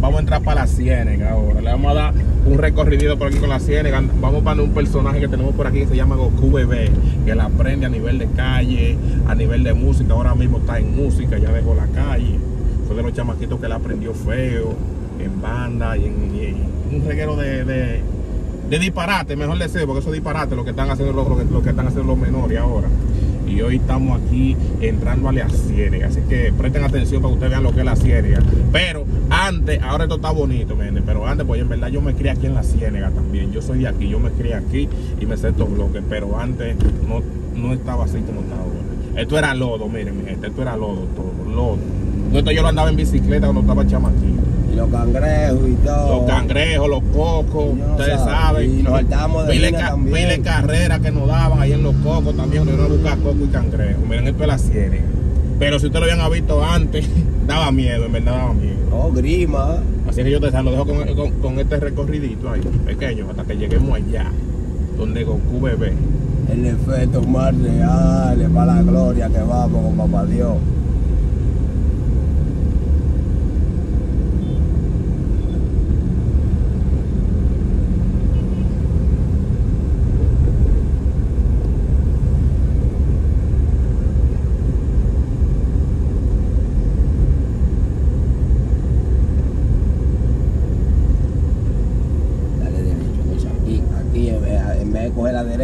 vamos a, entrar para la Ciénega ahora. Le vamos a dar un recorrido por aquí con la Ciénega. Vamos para un personaje que tenemos por aquí que se llama Goku Bebé, que la aprende a nivel de calle, a nivel de música. Ahora mismo está en música, ya dejó la calle. Fue de los chamaquitos que la aprendió feo, en banda y en, un reguero de, de, disparate, mejor decir, porque esos disparates lo que están haciendo los, lo lo que están haciendo los menores ahora y hoy estamos aquí entrando a la ciénaga. Así que presten atención para que ustedes vean lo que es la ciénega Pero antes, ahora esto está bonito, miren, pero antes, pues en verdad yo me crié aquí en la ciénega también. Yo soy de aquí, yo me crié aquí y me sé estos bloques, pero antes no, no estaba así como está Esto era lodo, miren mi esto era lodo todo, lodo. esto yo lo andaba en bicicleta cuando estaba chamaquito los cangrejos y todo. Los cangrejos, los cocos, ustedes saben. Y nos saltamos de carreras que nos daban ahí en los cocos también, y Miren esto es la Pero si ustedes lo habían visto antes, daba miedo, en verdad daba miedo. oh grima. Así que yo te lo dejo con, este recorridito ahí, pequeño, hasta que lleguemos allá, donde Goku bebé. El efecto más real, para la gloria que vamos con papá Dios.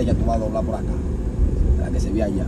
Ella tú a doblar por acá. para que se vea allá,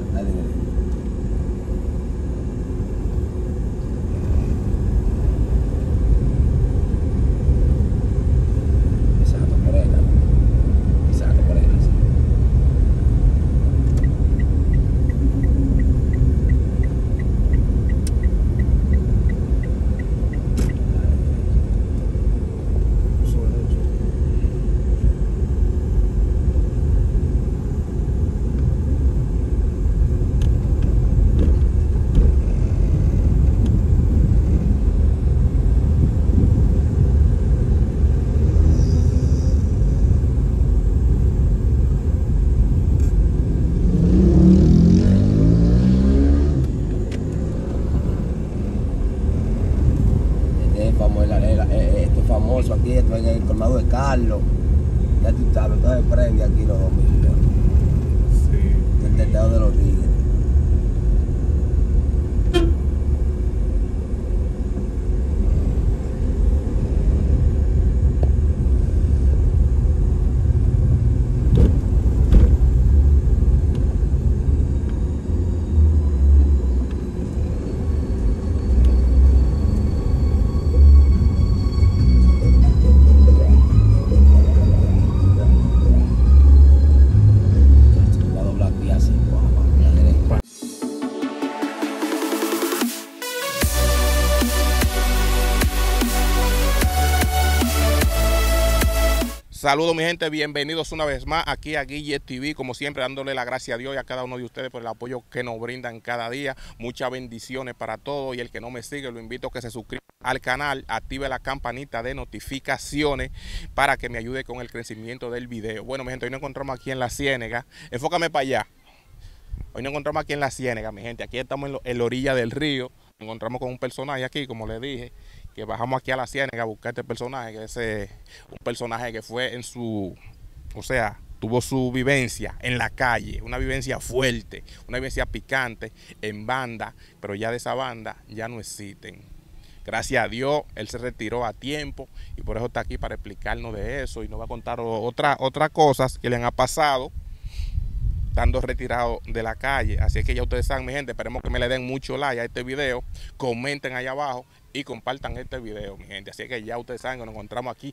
Saludos mi gente, bienvenidos una vez más aquí a Guille TV, como siempre dándole la gracia a Dios y a cada uno de ustedes por el apoyo que nos brindan cada día. Muchas bendiciones para todos y el que no me sigue lo invito a que se suscriba al canal, active la campanita de notificaciones para que me ayude con el crecimiento del video. Bueno mi gente, hoy nos encontramos aquí en La Ciénega, enfócame para allá. Hoy nos encontramos aquí en La Ciénega mi gente, aquí estamos en, la orilla del río, nos encontramos con un personaje aquí, como le dije, que bajamos aquí a la Ciénaga a buscar este personaje, que es un personaje que fue en su, o sea, tuvo su vivencia en la calle, una vivencia fuerte, una vivencia picante, en banda, pero ya de esa banda ya no existen. Gracias a Dios, él se retiró a tiempo y por eso está aquí para explicarnos de eso y nos va a contar otras cosas que le han pasado estando retirado de la calle. Así es que ya ustedes saben, mi gente, esperemos que me le den mucho like a este video, comenten ahí abajo y compartan este video, mi gente. Así que ya ustedes saben que nos encontramos aquí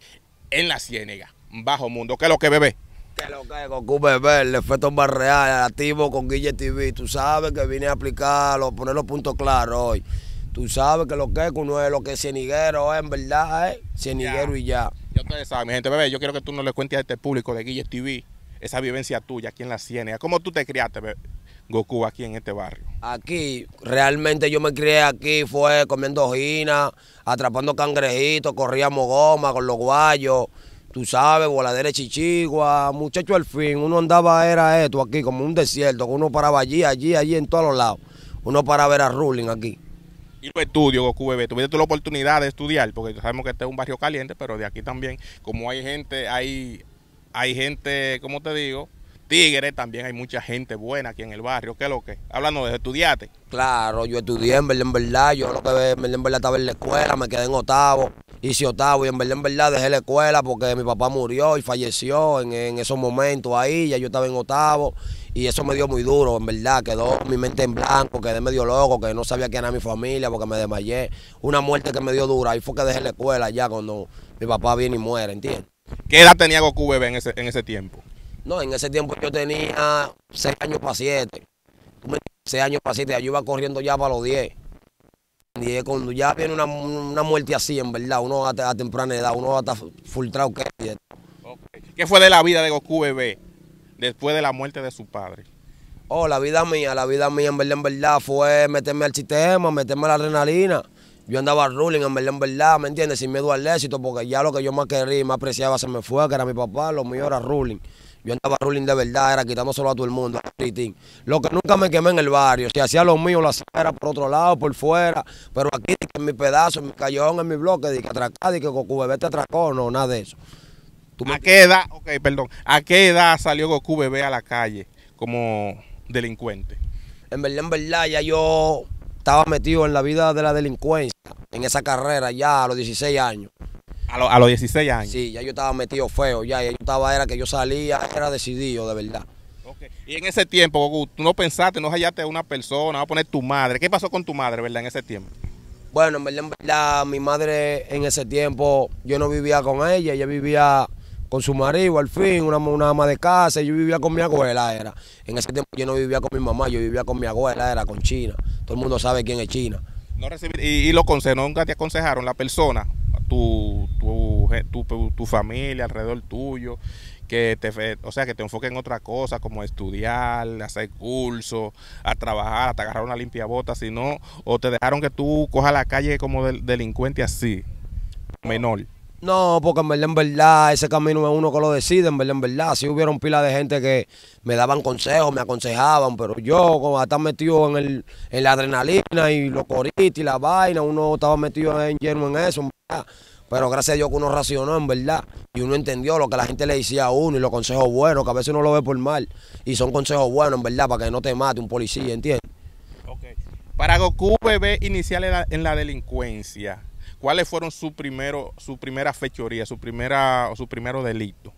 en la Ciénega, Bajo Mundo. ¿Qué es lo que bebé? Que lo que con bebé el efecto más real, activo con Guille TV. Tú sabes que vine a aplicarlo, poner los puntos claros hoy. Tú sabes que lo que es, uno es lo que es cieniguero, eh, en verdad, ¿eh? Cieniguero y ya. Ya ustedes saben, mi gente, bebé, yo quiero que tú nos le cuentes a este público de Guille TV esa vivencia tuya aquí en la Ciénega. ¿Cómo tú te criaste, bebé? Goku aquí en este barrio? Aquí, realmente yo me crié aquí, fue comiendo jina, atrapando cangrejitos, corríamos goma con los guayos, tú sabes, voladera chichigua, muchacho al fin, uno andaba, era esto aquí, como un desierto, uno paraba allí, allí, allí, en todos los lados. Uno para ver a ruling aquí. Y los estudios, Goku Bebé, tuviste la oportunidad de estudiar, porque sabemos que este es un barrio caliente, pero de aquí también, como hay gente, hay, hay gente, como te digo, tigres, también hay mucha gente buena aquí en el barrio. ¿Qué es lo que? Hablando de estudiante. Claro, yo estudié en verdad, en verdad. Yo lo que en verdad, en verdad estaba en la escuela, me quedé en octavo. Hice octavo y en verdad, en verdad dejé la escuela porque mi papá murió y falleció en, esos momentos ahí. Ya yo estaba en octavo y eso me dio muy duro, en verdad. Quedó mi mente en blanco, quedé medio loco, que no sabía quién era mi familia porque me desmayé. Una muerte que me dio dura. Ahí fue que dejé la escuela ya cuando mi papá viene y muere, ¿entiendes? ¿Qué edad tenía Goku Bebé en ese, en ese tiempo? No, en ese tiempo yo tenía 6 años para 7. 6 años para 7, yo iba corriendo ya para los 10. Y cuando ya viene una, muerte así, en verdad, uno a, a temprana edad, uno hasta fultrado que okay. ¿Qué fue de la vida de Goku bebé después de la muerte de su padre? Oh, la vida mía, la vida mía en verdad, en verdad, fue meterme al sistema, meterme a la adrenalina. Yo andaba ruling, en verdad, verdad, ¿me entiendes? Sin miedo al éxito, porque ya lo que yo más quería y más apreciaba se me fue, que era mi papá, lo mío era ruling. Yo andaba ruling de verdad, era solo a todo el mundo, Lo que nunca me quemé en el barrio. Si hacía lo mío, la era por otro lado, por fuera. Pero aquí, en mi pedazo, en mi callón, en mi bloque, de que atracá, de que Goku Bebé te atracó, no, nada de eso. ¿A qué edad, perdón, a qué salió Goku Bebé a la calle como delincuente? En verdad, en verdad, ya yo estaba metido en la vida de la delincuencia, en esa carrera ya a los 16 años. A, los 16 años. Sí, ya yo estaba metido feo, ya. Yo estaba, era que yo salía, era decidido, de verdad. Y en ese tiempo, tú no pensaste, no hallaste a una persona, va a poner tu madre. ¿Qué pasó con tu madre, verdad, en ese tiempo? Bueno, en verdad, mi madre en ese tiempo, yo no vivía con ella, ella vivía con su marido, al fin, una, una ama de casa, yo vivía con mi abuela, era. En ese tiempo yo no vivía con mi mamá, yo vivía con mi abuela, era con China. Todo el mundo sabe quién es China. y, y, los nunca te aconsejaron la persona tu, tu, eh, tu, tu familia alrededor tuyo, que te, o sea, que te enfoquen en otra cosa como estudiar, hacer curso a trabajar, hasta agarrar una limpia bota, sino, o te dejaron que tú cojas la calle como del, delincuente así, menor. No, porque en verdad, en verdad, ese camino es uno que lo decide, en verdad, en verdad. Sí hubieron pila de gente que me daban consejos, me aconsejaban, pero yo, como estaba metido en, el, la adrenalina y los coritos y la vaina, uno estaba metido en lleno en eso, verdad. Pero gracias a Dios que uno racionó, en verdad. Y uno entendió lo que la gente le decía a uno y los consejos buenos, que a veces uno lo ve por mal. Y son consejos buenos, en verdad, para que no te mate un policía, ¿entiendes? Para Goku, bebé, inicial en la delincuencia cuáles fueron su primero, su primera fechoría, su primera, su primero delito.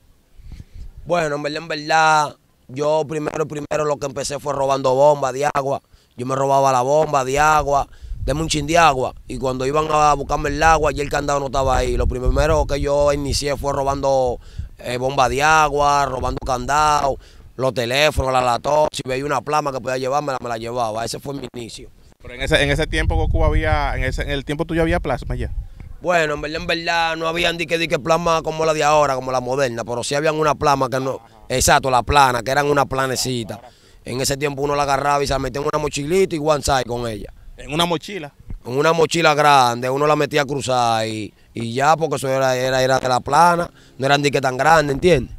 Bueno, en verdad, en verdad, yo primero, primero lo que empecé fue robando bombas de agua. Yo me robaba la bomba de agua, de un de agua. Y cuando iban a buscarme el agua, allí el candado no estaba ahí. Lo primero que yo inicié fue robando eh, bomba de agua, robando candado, los teléfonos, la latón. Si veía una plama que podía llevarme, me la llevaba. Ese fue mi inicio. Pero en ese, en ese tiempo Goku había, en, ese, el tiempo tuyo había plasma ya. Bueno, en verdad, en verdad, no habían dique, dique plasma como la de ahora, como la moderna, pero sí habían una plasma que no, exacto, la plana, que eran una planecita. En ese tiempo uno la agarraba y se la metía en una mochilita y one side con ella. ¿En una mochila? En una mochila grande, uno la metía a cruzar y, ya, porque eso era, era, de la plana, no eran dique tan grande ¿entiendes?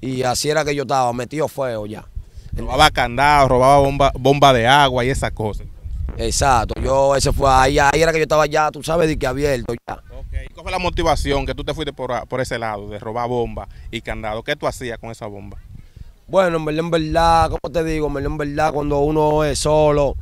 Y así era que yo estaba, metido feo ya. Robaba candado robaba bomba, bomba de agua y esas cosas. Exacto, yo ese fue ahí, ahí era que yo estaba ya, tú sabes, de que abierto ya. Okay. ¿Cuál la motivación que tú te fuiste por, por ese lado de robar bomba y candado? ¿Qué tú hacías con esa bomba? Bueno, en verdad, como te digo? en verdad, cuando uno es solo,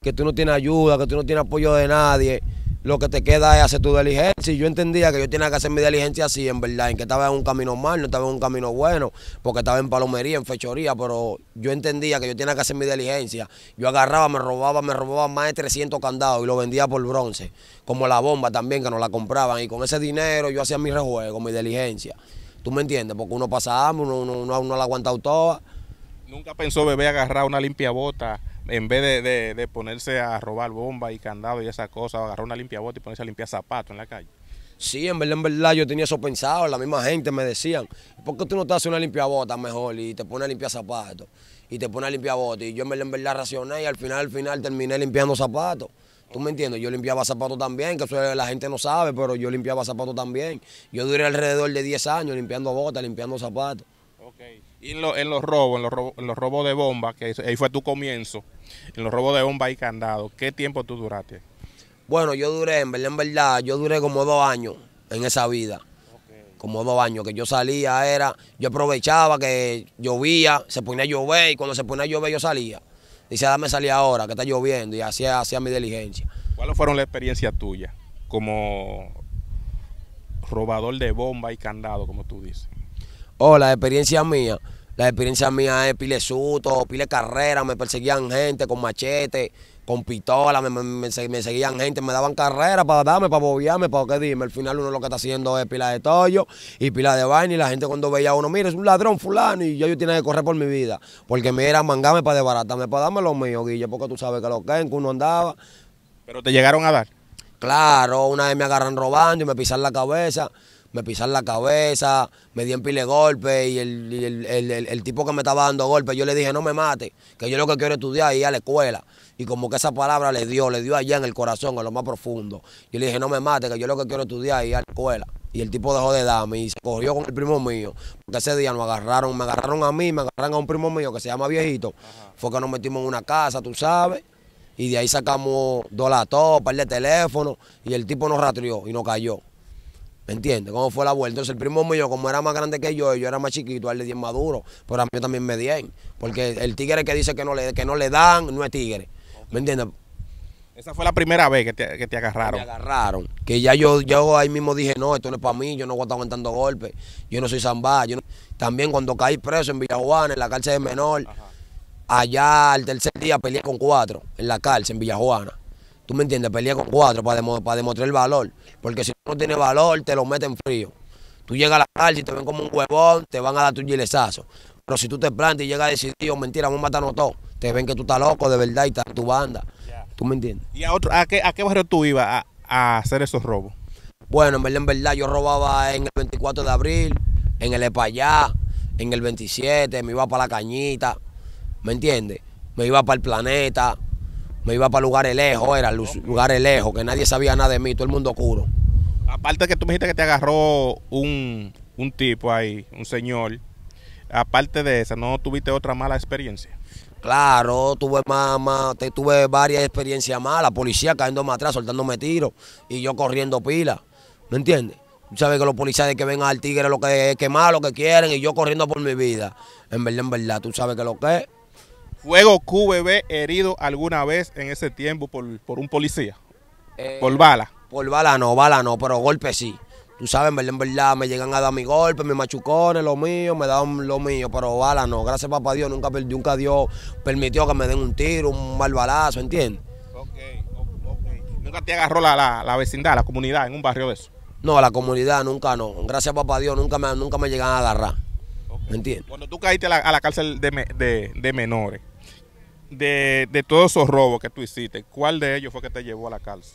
que tú no tienes ayuda, que tú no tienes apoyo de nadie, lo que te queda es hacer tu diligencia. Y yo entendía que yo tenía que hacer mi diligencia así, en verdad, en que estaba en un camino mal, no estaba en un camino bueno, porque estaba en palomería, en fechoría, pero yo entendía que yo tenía que hacer mi diligencia. Yo agarraba, me robaba, me robaba más de 300 candados y lo vendía por bronce, como la bomba también, que nos la compraban. Y con ese dinero yo hacía mi rejuego, mi diligencia. ¿Tú me entiendes? Porque uno pasa uno, no uno, la aguanta toda. ¿Nunca pensó bebé agarrar una limpia bota en vez de, ponerse a robar bombas y candados y esas cosas, agarrar una limpia bota y ponerse a limpiar zapatos en la calle. Sí, en verdad, en verdad, yo tenía eso pensado. La misma gente me decían, ¿por qué tú no te haces una limpia bota mejor y te pones a limpiar zapatos? Y te pones a limpiar Y yo en verdad, en verdad, racioné y al final, final terminé limpiando zapatos. ¿Tú me entiendes? Yo limpiaba zapatos también, que la gente no sabe, pero yo limpiaba zapatos también. Yo duré alrededor de 10 años limpiando botas, limpiando zapatos. Okay. Y en, los robos, en los, robos de bomba, que ahí fue tu comienzo, en los robos de bomba y candado, ¿qué tiempo tú duraste? Bueno, yo duré, en verdad, en verdad, yo duré como dos años en esa vida. Como dos años que yo salía, era, yo aprovechaba que llovía, se ponía a llover y cuando se ponía a llover yo salía. Dice, dame salir ahora que está lloviendo y hacía, hacía mi diligencia. ¿Cuáles fueron las experiencias tuyas como robador de bomba y candado, como tú dices? Oh, la experiencia mía. La experiencia mía es pile suto, pile carrera, me perseguían gente con machete, con pistola, me, me, seguían gente, me daban carrera para darme, para bobearme, para qué dime. Al final uno lo que está haciendo es pila de tollo y pila de vaina y la gente cuando veía a uno, mira, es un ladrón fulano y yo, yo tenía que correr por mi vida. Porque me eran mangame para desbaratarme, para darme lo mío, Guille, porque tú sabes que lo que en que uno andaba. Pero te llegaron a dar. Claro, una vez me agarran robando y me pisan la cabeza me pisaron la cabeza, me di en pile golpe y, el, el, tipo que me estaba dando golpe, yo le dije, no me mate, que yo lo que quiero estudiar es ir a la escuela. Y como que esa palabra le dio, le dio allá en el corazón, en lo más profundo. Yo le dije, no me mate, que yo lo que quiero estudiar es ir a la escuela. Y el tipo dejó de darme y se corrió con el primo mío. Porque ese día nos agarraron, me agarraron a mí, me agarraron a un primo mío que se llama Viejito. Fue que nos metimos en una casa, tú sabes. Y de ahí sacamos dos latos, par de teléfonos. Y el tipo nos rastreó y nos cayó. ¿Me entiendes? ¿Cómo fue la vuelta? Entonces el primo mío, como era más grande que yo, yo era más chiquito, él le di más duro, pero a mí también me dieron. Porque el tigre que dice que no le, que no le dan, no es tigre. ¿Me entiendes? Esa fue la primera vez que te, que te agarraron. me agarraron. Que ya yo, yo ahí mismo dije, no, esto no es para mí, yo no voy a aguantando golpes, yo no soy zambá. También cuando caí preso en Villajuana, en la cárcel de menor, allá al tercer día peleé con cuatro en la cárcel en Villajuana. ¿Tú me entiendes? Pelea con cuatro para, demostrar el valor. Porque si no tiene valor, te lo meten frío. Tú llegas a la calle y te ven como un huevón, te van a dar tu gilesazo. Pero si tú te plantas y llegas a decir, Dios, oh, mentira, vamos a matarnos todos, te ven que tú estás loco de verdad y estás tu banda. ¿Tú me entiendes? ¿Y a, otro, a, qué, barrio tú ibas a, hacer esos robos? Bueno, en verdad, en verdad, yo robaba en el 24 de abril, en el Epayá, en el 27, me iba para la cañita, ¿me entiendes? Me iba para el planeta, me iba para lugares lejos, era lugares lejos, que nadie sabía nada de mí, todo el mundo oscuro. Aparte que tú me dijiste que te agarró un, tipo ahí, un señor, aparte de eso, ¿no tuviste otra mala experiencia? Claro, tuve más, tuve varias experiencias malas, policía cayéndome atrás, soltándome tiros y yo corriendo pila, ¿me entiendes? Tú sabes que los policías de que vengan al tigre lo que es quemar, lo que quieren y yo corriendo por mi vida. En verdad, en verdad, tú sabes que lo que es. ¿Fuego QBB herido alguna vez en ese tiempo por, un policía? ¿Por eh, bala? Por bala no, bala no, pero golpe sí. Tú sabes, en verdad, me llegan a dar mi golpe, mis machucones, lo mío, me dan lo mío, pero bala no. Gracias, papá Dios, nunca, nunca Dios permitió que me den un tiro, un mal balazo, ¿entiendes? Ok, ok. ¿Nunca te agarró la, la, vecindad, la comunidad, en un barrio de eso? No, la comunidad nunca no. Gracias, papá Dios, nunca me, nunca me llegan a agarrar. ¿Me entiendes? Cuando tú caíste a la, cárcel de, de menores, de, todos esos robos que tú hiciste, ¿cuál de ellos fue que te llevó a la cárcel?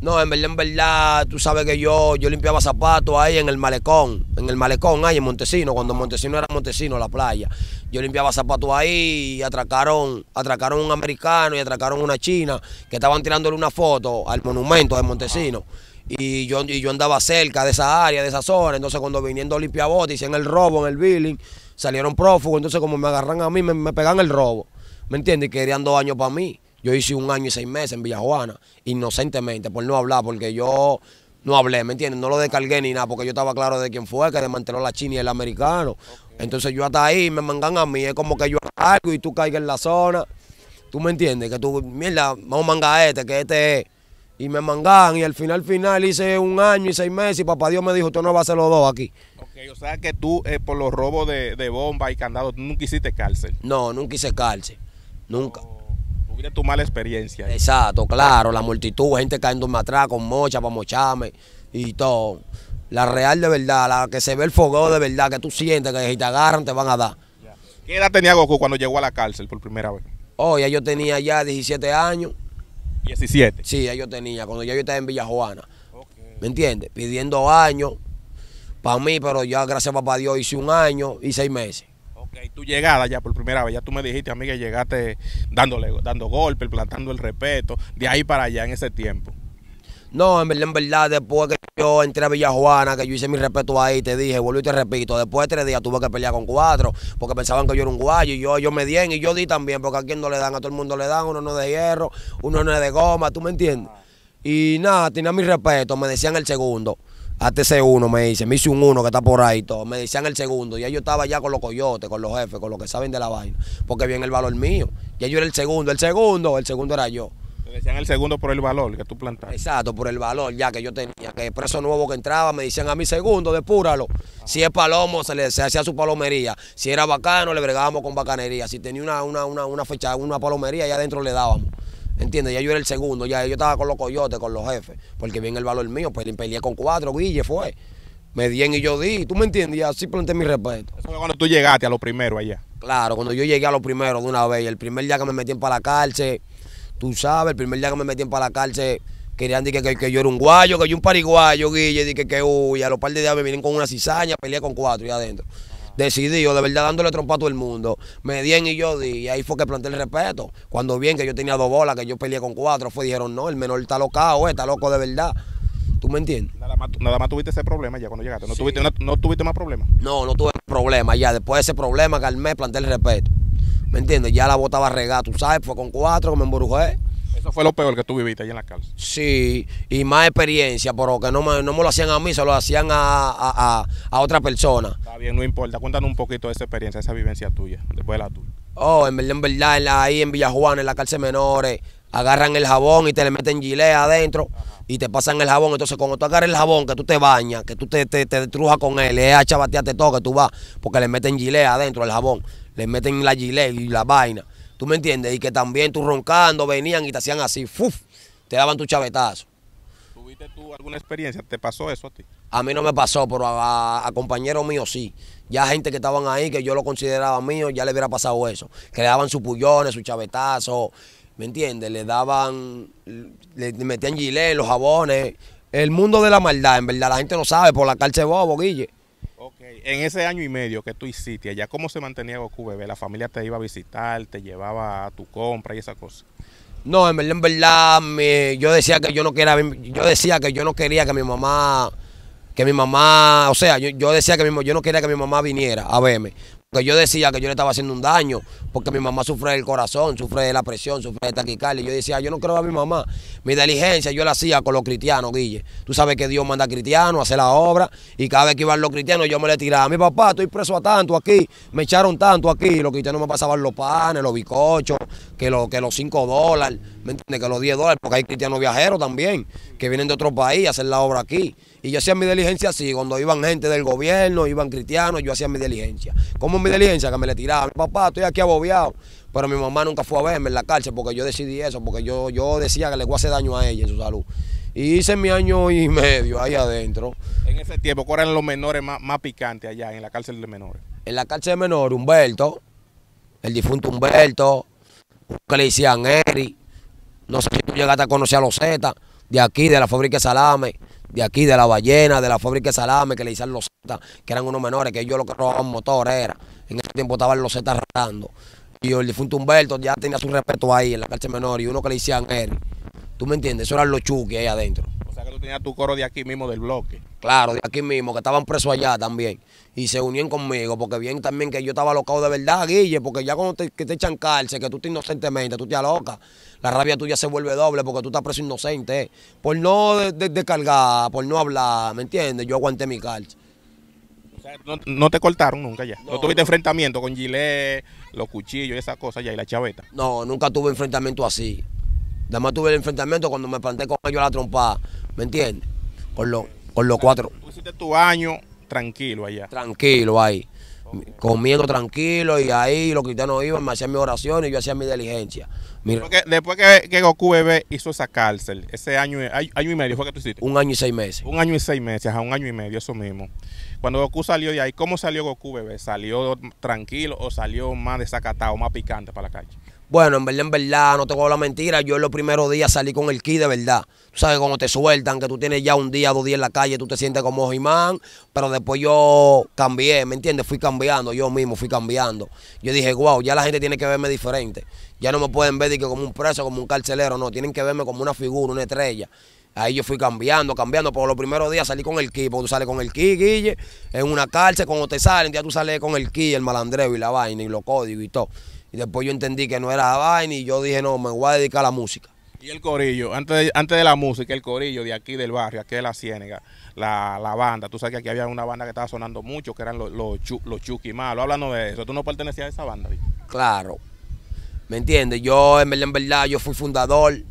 No, en verdad, en verdad, tú sabes que yo, yo limpiaba zapatos ahí en el malecón, en el malecón ahí en Montesino, cuando Montesino era Montesino, la playa. Yo limpiaba zapatos ahí y atracaron, atracaron un americano y atracaron una china que estaban tirándole una foto al monumento de Montesino. Y yo, y yo andaba cerca de esa área, de esa zona. Entonces cuando viniendo limpiabotes, hicieron el robo en el billing, salieron prófugos. Entonces como me agarran a mí, me pegan el robo. ¿Me entiendes? Querían dos años para mí. Yo hice un año y seis meses en Villajuana, inocentemente, por no hablar, porque yo no hablé, ¿me entiendes? No lo descargué ni nada, porque yo estaba claro de quién fue, que desmanteló la China y el americano. Entonces yo hasta ahí me mangan a mí, es como que yo hago algo y tú caigas en la zona. ¿Tú me entiendes? Que tú, mierda, vamos a mangar a este, que este es. Y me mangan y al final, final hice un año y seis meses y papá Dios me dijo, tú no vas a hacer los dos aquí. Ok, o sea que tú eh, por los robos de, bombas bomba y candados nunca hiciste cárcel. No, nunca hice cárcel. Nunca. hubiera tu mala experiencia. Exacto, claro, la multitud, gente cayendo atrás con mocha para mocharme y todo. La real de verdad, la que se ve el fogón de verdad, que tú sientes que si te agarran te van a dar. ¿Qué edad tenía Goku cuando llegó a la cárcel por primera vez? Oh, yo tenía ya 17 años. ¿17? Sí, ya yo tenía, cuando ya yo estaba en Villa Juana. ¿Me entiendes? Pidiendo años para mí, pero ya gracias a papá Dios hice un año y seis meses. Y tu llegada ya por primera vez, ya tú me dijiste a mí que llegaste dándole, dando golpes, plantando el respeto, de ahí para allá en ese tiempo. No, en verdad, en verdad, después que yo entré a Juana que yo hice mi respeto ahí, te dije, vuelvo y te repito, después de tres días tuve que pelear con cuatro, porque pensaban que yo era un guayo, y yo, yo me di y yo di también, porque a quien no le dan, a todo el mundo le dan, uno no es de hierro, uno no es de goma, ¿tú me entiendes? Ah. Y nada, tenía mi respeto, me decían el segundo atc uno, me dice, me hice un uno que está por ahí todo. Me decían el segundo. y yo estaba ya con los coyotes, con los jefes, con los que saben de la vaina. Porque bien el valor mío. Ya yo era el segundo, el segundo, el segundo era yo. Me decían el segundo por el valor que tú plantaste. Exacto, por el valor ya que yo tenía. Que preso nuevo que entraba, me decían a mi segundo, depúralo, Si es palomo, se le se hacía su palomería. Si era bacano, le bregábamos con bacanería. Si tenía una, una, una fecha, una palomería, ya adentro le dábamos. ¿Entiendes? Ya yo era el segundo, ya yo estaba con los coyotes, con los jefes, porque bien el valor mío, pues peleé con cuatro, Guille fue. Me di y yo di, ¿tú me entiendes? Ya así planteé mi respeto. Eso fue cuando tú llegaste a lo primero allá. Claro, cuando yo llegué a lo primero de una vez, el primer día que me metí para la cárcel, tú sabes, el primer día que me metí para la cárcel, querían decir que, yo era un guayo, que yo un pariguayo, Guille, dije que, que uy, a los par de días me vienen con una cizaña, peleé con cuatro y adentro. Decidí yo, de verdad dándole trompa a todo el mundo. Me dieron y yo di, y ahí fue que planté el respeto. Cuando bien que yo tenía dos bolas, que yo peleé con cuatro, fue dijeron, no, el menor está locao, eh, está loco de verdad. ¿Tú me entiendes? Nada más, tuviste ese problema ya cuando llegaste. ¿No, tuviste, más problemas? No, no tuve problema problemas ya. Después de ese problema, que mes planté el respeto. ¿Me entiendes? Ya la bota va tú sabes, fue con cuatro que me embrujé. Eso fue lo peor que tú viviste ahí en la cárcel. Sí, y más experiencia, pero que no me, no me lo hacían a mí, se lo hacían a, otra persona. Está bien, no importa. Cuéntanos un poquito de esa experiencia, esa vivencia tuya, después de la tuya. Oh, en verdad, ahí en Villajuana, en la cárcel menores, agarran el jabón y te le meten gilea adentro y te pasan el jabón. Entonces, cuando tú agarras el jabón, que tú te bañas, que tú te, te, trujas con él, es a te todo, que tú vas, porque le meten gilea adentro al jabón. Le meten la gilea y la vaina. ¿Tú me entiendes? Y que también tú roncando venían y te hacían así, ¡fuf! Te daban tu chavetazo. ¿Tuviste tú alguna experiencia? ¿Te pasó eso a ti? A mí no me pasó, pero a, compañeros míos sí. Ya gente que estaban ahí, que yo lo consideraba mío, ya le hubiera pasado eso. Que le daban sus pullones, sus chavetazos, ¿me entiendes? Le daban, le metían gilet, los jabones. El mundo de la maldad, en verdad, la gente no sabe por la cárcel bobo, Guille. Ok, en ese año y medio que tú hiciste allá, ¿cómo se mantenía Goku Bebé? ¿La familia te iba a visitar, te llevaba a tu compra y esa cosa? No, en verdad, en verdad, yo decía que yo no quería, yo decía que yo no quería que mi mamá, que mi mamá, o sea, yo, decía que mi, yo no quería que mi mamá viniera a verme, que yo decía que yo le estaba haciendo un daño, porque mi mamá sufre del corazón, sufre de la presión, sufre de taquicardia. Yo decía, yo no creo a mi mamá. Mi diligencia yo la hacía con los cristianos, Guille. Tú sabes que Dios manda a cristianos a hacer la obra, y cada vez que iban los cristianos yo me le tiraba, mi papá, estoy preso a tanto aquí, me echaron tanto aquí. Los cristianos me pasaban los panes, los bicochos, que, lo, que los 5 dólares, ¿me entiendes? Que los 10 dólares, porque hay cristianos viajeros también, que vienen de otro país a hacer la obra aquí. Y yo hacía mi diligencia así, cuando iban gente del gobierno, iban cristianos, yo hacía mi diligencia. ¿Cómo mi diligencia? Que me le tiraban, papá, estoy aquí abobiado. Pero mi mamá nunca fue a verme en la cárcel porque yo decidí eso, porque yo, yo decía que le voy a hacer daño a ella en su salud. Y hice mi año y medio ahí adentro. En ese tiempo, ¿cuáles eran los menores más, más picantes allá en la cárcel de menores? En la cárcel de menores, Humberto, el difunto Humberto, que le decían Eri. No sé si tú llegaste a conocer a los Z de aquí, de la fábrica de Salame de aquí, de la ballena, de la fábrica de salame, que le hicieron los Z, que eran unos menores, que ellos lo que robaban motor era. En ese tiempo estaban los Z Y el difunto Humberto ya tenía su respeto ahí en la calle menor y uno que le decían él. ¿Tú me entiendes? Eso eran los chuques ahí adentro. Tenía tu coro de aquí mismo del bloque. Claro, de aquí mismo, que estaban presos allá también. Y se unían conmigo, porque bien también que yo estaba alocado de verdad, Guille, porque ya cuando te, te echan cárcel, que tú te inocentemente, tú te alocas, la rabia tuya se vuelve doble porque tú estás preso inocente. Eh. Por no descargar, por no hablar, ¿me entiendes? Yo aguanté mi cárcel. No, no, te cortaron nunca ya. No, tuviste enfrentamiento con gilet, los cuchillos y esas cosas ya y la chaveta. No, nunca tuve enfrentamiento así. Además tuve el enfrentamiento cuando me planté con ellos a la trompa. ¿Me entiendes? Con, lo, con los cuatro. Tú hiciste tu año tranquilo allá. Tranquilo ahí. Comiendo tranquilo y ahí los cristianos iban, me hacían mis oraciones y yo hacía mi diligencia. después que, Goku Bebé hizo esa cárcel, ese año, año y medio fue que tú hiciste. Un año y seis meses. Un año y seis meses, a un año y medio, eso mismo. Cuando Goku salió de ahí, ¿cómo salió Goku Bebé? ¿Salió tranquilo o salió más desacatado, más picante para la calle? Bueno, en verdad, en verdad, no te voy a hablar mentira. Yo en los primeros días salí con el ki de verdad. Tú sabes, cuando te sueltan, que tú tienes ya un día, dos días en la calle, tú te sientes como imán. Pero después yo cambié, ¿me entiendes? Fui cambiando, yo mismo fui cambiando. Yo dije, wow, ya la gente tiene que verme diferente. Ya no me pueden ver que como un preso, como un carcelero, no. Tienen que verme como una figura, una estrella. Ahí yo fui cambiando, cambiando, pero los primeros días salí con el ki, porque tú sales con el ki, Guille, en una cárcel, cuando te salen, ya tú sales con el ki, el malandreo y la vaina y los códigos y todo. Y después yo entendí que no era la vaina y yo dije, no, me voy a dedicar a la música. Y el corillo, antes de, antes de la música, el corillo de aquí del barrio, aquí de la Ciénaga, la, banda, tú sabes que aquí había una banda que estaba sonando mucho, que eran los, los, los Malos, de eso, tú no pertenecías a esa banda. Claro, ¿me entiendes? Yo en verdad, yo fui fundador,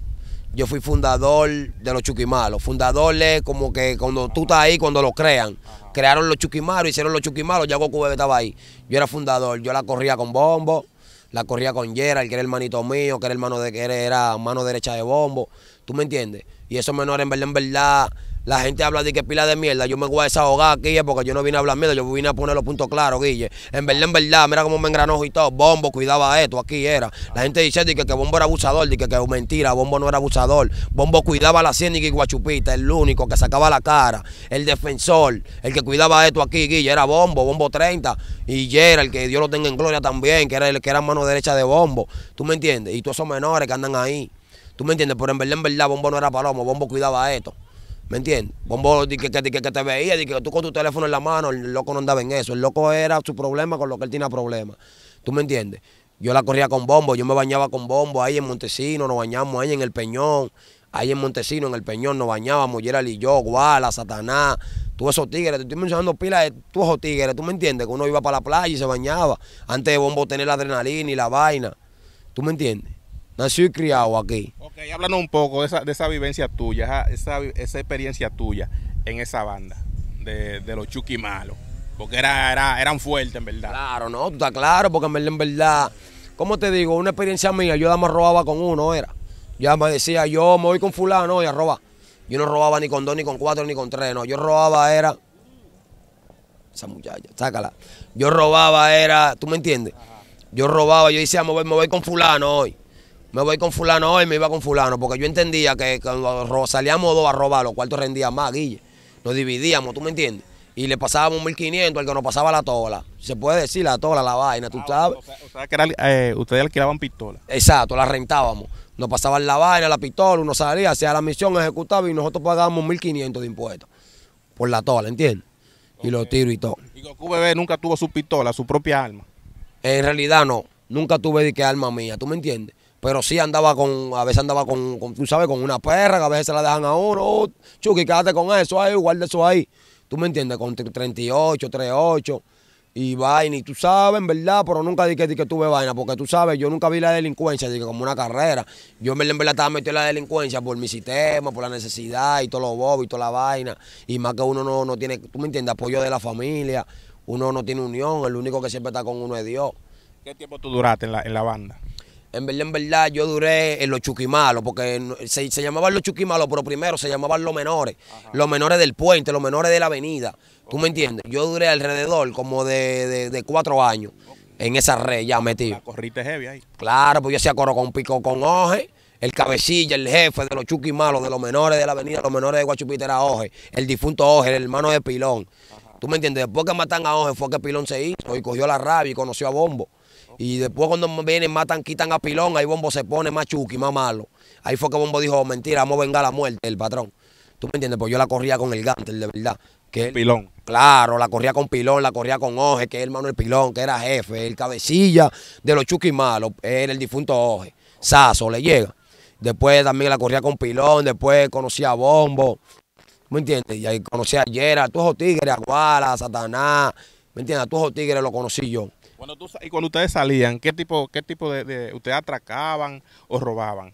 yo fui fundador de los Chuquimalos. Fundadores como que cuando tú estás ahí, cuando lo crean. Crearon los Chuquimalos, hicieron los ya Goku Bebé estaba ahí. Yo era fundador, yo la corría con bombo, la corría con el que era manito mío, que era hermano de que era mano derecha de bombo, ¿tú me entiendes? Y eso menor en verdad, en verdad la gente habla de que pila de mierda. Yo me voy a desahogar, aquí eh, porque yo no vine a hablar miedo. Yo vine a poner los puntos claros, Guille. En verdad, en verdad, mira cómo me engranojo y todo. Bombo cuidaba esto, aquí era. La gente dice que, Bombo era abusador, de que, que mentira, Bombo no era abusador. Bombo cuidaba la ciénica y guachupita, el único que sacaba la cara. El defensor, el que cuidaba esto aquí, Guille, era Bombo, Bombo 30. Y era el que Dios lo tenga en gloria también, que era el que era mano derecha de Bombo. ¿Tú me entiendes? Y todos esos menores que andan ahí. ¿Tú me entiendes? Pero en verdad, en verdad, Bombo no era palomo, Bombo cuidaba esto. ¿Me entiendes? Bombo que, que, que, te veía, que tú con tu teléfono en la mano, el loco no andaba en eso. El loco era su problema con lo que él tenía problema. ¿Tú me entiendes? Yo la corría con bombo, yo me bañaba con bombo ahí en Montesino, nos bañamos ahí en el Peñón, ahí en Montesino, en el Peñón, nos bañábamos, Mollera y yo, Guala, Satanás, todos esos tigres, te estoy mencionando pilas de todos esos tigres, ¿tú me entiendes? Que uno iba para la playa y se bañaba, antes de bombo tener la adrenalina y la vaina, ¿tú me entiendes? nació y criado aquí. Ok, háblanos un poco de esa, de vivencia tuya, esa, experiencia tuya en esa banda de, los Chucky Malos. Porque era, era, eran fuertes, en verdad. Claro, no, tú estás claro, porque en verdad, en como te digo, una experiencia mía, yo ya más robaba con uno, era. Ya me decía, yo me voy con fulano y a robar. Yo no robaba ni con dos, ni con cuatro, ni con tres, no. Yo robaba era... Esa muchacha, sácala. Yo robaba era... ¿Tú me entiendes? Yo robaba, yo decía, me voy, me voy con fulano hoy me voy con fulano hoy, me iba con fulano, porque yo entendía que cuando salíamos dos a robar, los cuartos rendían más, Guille. Nos dividíamos, ¿tú me entiendes? Y le pasábamos 1.500 al que nos pasaba la tola. Se puede decir la tola, la vaina, tú ah, sabes. O sea, que era, eh, ustedes alquilaban pistolas. Exacto, las rentábamos. Nos pasaban la vaina, la pistola, uno salía, hacía la misión, ejecutaba y nosotros pagábamos 1.500 de impuestos por la tola, ¿entiendes? Y los tiros y todo. ¿Y Goku Bebé nunca tuvo su pistola, su propia arma? En realidad no. Nunca tuve de qué arma mía, ¿tú me entiendes? Pero sí andaba con, a veces andaba con, tú sabes, con una perra, que a veces se la dejan a uno. Oh, quédate con eso ahí, guarda eso ahí. ¿Tú me entiendes? Con 38, 38 y vaina. Y tú sabes, en verdad, pero nunca dije, que tuve vaina, porque tú sabes, yo nunca vi la delincuencia dije, como una carrera. Yo me verdad, estaba metido en la delincuencia por mi sistema, por la necesidad y todos los bobos y toda la vaina. Y más que uno no, no tiene, tú me entiendes, apoyo de la familia, uno no tiene unión, el único que siempre está con uno es Dios. ¿Qué tiempo tú duraste en la, en la banda? En verdad, yo duré en los chuquimalos, porque se, llamaban los chuquimalos, pero primero se llamaban los menores, los menores del puente, los menores de la avenida. ¿Tú me entiendes? Yo duré alrededor como de, de, cuatro años en esa red ya metido. corriste heavy ahí. Claro, pues yo hacía coro con pico con oje, el cabecilla, el jefe de los chuquimalos, de los menores de la avenida, los menores de Guachupita era oje, el difunto oje, el hermano de Pilón. ¿Tú me entiendes? Después que matan a oje fue que Pilón se hizo y cogió la rabia y conoció a Bombo. Y después cuando vienen, matan, quitan a Pilón, ahí Bombo se pone más chuki, más malo. Ahí fue que Bombo dijo, oh, mentira, vamos a vengar la muerte, el patrón. ¿Tú me entiendes? Pues yo la corría con el Gantel, de verdad. Que pilón. Claro, la corría con Pilón, la corría con Oje, que es hermano del Pilón, que era jefe, el cabecilla de los chuki malos, era el difunto Oje. Sazo le llega. Después también la corría con Pilón, después conocía a Bombo. ¿Me entiendes? Y ahí conocí a Yera, a todos Tigre, tigres, a a Satanás. ¿Me entiendes? A todos Tigre tigres lo conocí yo y cuando ustedes salían, ¿qué tipo, qué tipo de, ustedes atracaban o robaban?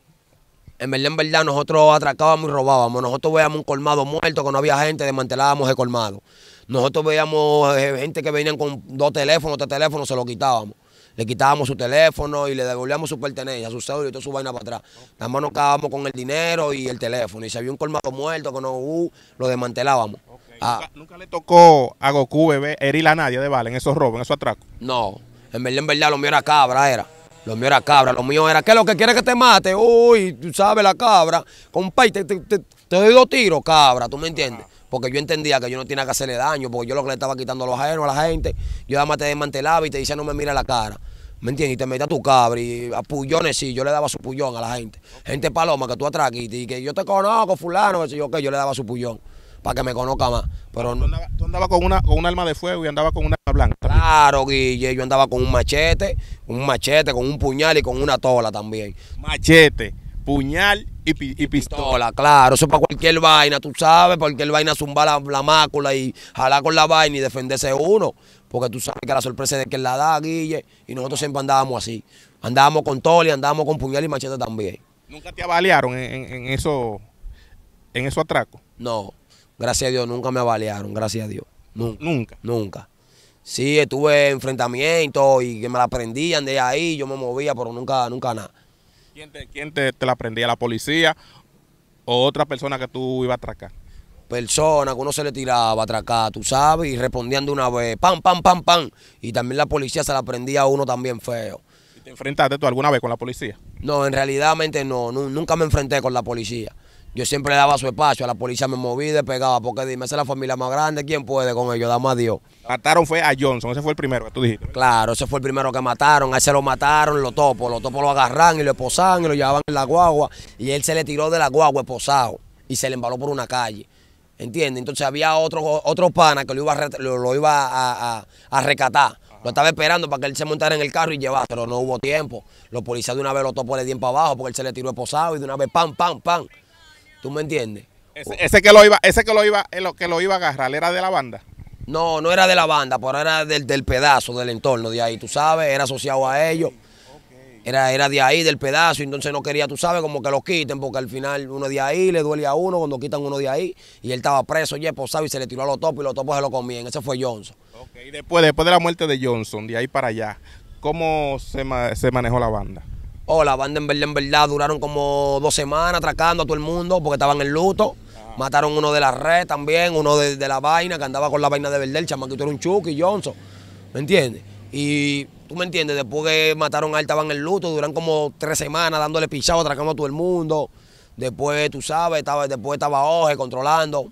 En verdad, verdad, nosotros atracábamos y robábamos. Nosotros veíamos un colmado muerto, que no había gente, desmantelábamos el colmado. Nosotros veíamos eh, gente que venían con dos teléfonos, tres teléfonos, se lo quitábamos. Le quitábamos su teléfono y le devolvíamos su pertenencia, su cédula y toda su vaina para atrás. Nada más nos quedábamos con el dinero y el teléfono. Y si había un colmado muerto, que no hubo, lo desmantelábamos. Ah. Nunca, le tocó a Goku bebé herir a nadie de bala en esos robos, en esos atracos? No, en verdad, en lo mío era cabra, era. Lo mío era cabra, lo mío era, ¿qué es lo que quiere que te mate? Uy, tú sabes la cabra. compa te, te, doy dos tiros, cabra, ¿tú me entiendes? Porque yo entendía que yo no tenía que hacerle daño, porque yo lo que le estaba quitando los ajenos, a la gente, yo además te desmantelaba y te decía no me mira la cara. ¿Me entiendes? Y te metía tu cabra y a pullones sí, yo le daba su pullón a la gente. Gente paloma que tú atraquiste y que yo te conozco, fulano, yo que yo le daba su pullón para que me conozca más. Pero ¿Tú andabas con, una, con un arma de fuego y andabas con una blanca? Claro, Guille, yo andaba con un machete, un machete, con un puñal y con una tola también. Machete, puñal y, pistola. Claro, eso es para cualquier vaina, tú sabes, cualquier vaina zumbar la, mácula y jalar con la vaina y defenderse uno. Porque tú sabes que la sorpresa es de que la da, Guille, y nosotros siempre andábamos así. Andábamos con tola y andábamos con puñal y machete también. ¿Nunca te avaliaron en, en, en, eso, en esos atracos? No. Gracias a Dios, nunca me avaliaron, gracias a Dios. Nunca. Nunca. Nunca. Sí, estuve enfrentamientos y que me la prendían de ahí, yo me movía, pero nunca, nunca nada. ¿Quién te, la prendía? ¿La policía o otra persona que tú ibas a atracar? Persona que uno se le tiraba a atracar, tú sabes, y respondían de una vez, pam, pam, pam, pam. Y también la policía se la prendía a uno también feo. ¿Te enfrentaste tú alguna vez con la policía? No, en realidad no nunca me enfrenté con la policía. Yo siempre daba su espacio, a la policía me moví, pegaba porque dime, esa es la familia más grande, ¿quién puede con ellos? Dame a Dios. Mataron fue a Johnson, ese fue el primero que tú dijiste. Claro, ese fue el primero que mataron, a ese lo mataron, lo topo, lo topo lo agarran y lo esposaban y lo llevaban en la guagua y él se le tiró de la guagua esposado y se le embaló por una calle. ¿Entiendes? Entonces había otro, otros pana que lo iba a, lo, iba a, rescatar. Lo estaba esperando para que él se montara en el carro y llevara, pero no hubo tiempo. Los policías de una vez lo topó le dieron para abajo porque él se le tiró esposado y de una vez pam, pam, pam. ¿Tú me entiendes? Ese, que lo iba, ese que lo iba, eh, que lo iba a agarrar, era de la banda. No, no era de la banda, pero era del, del pedazo, del entorno de ahí, tú sabes, era asociado a ellos. Era, era de ahí, del pedazo, entonces no quería, tú sabes, como que lo quiten, porque al final uno de ahí le duele a uno cuando quitan uno de ahí. Y él estaba preso, ya esposado, pues, y se le tiró a los topos y los topos se lo comían. Ese fue Johnson. y después, después de la muerte de Johnson, de ahí para allá, ¿cómo se manejó la banda? Oh, la banda en verdad, en verdad, duraron como dos semanas atracando a todo el mundo porque estaban en luto. Ah. Mataron uno de la red también, uno de, la vaina que andaba con la vaina de verdad, el chamaquito era un Chucky Johnson. ¿Me entiendes? Y tú me entiendes, después que mataron a él estaban en luto, duran como tres semanas dándole pichado, atracando a todo el mundo. Después, tú sabes, estaba, después estaba Oje controlando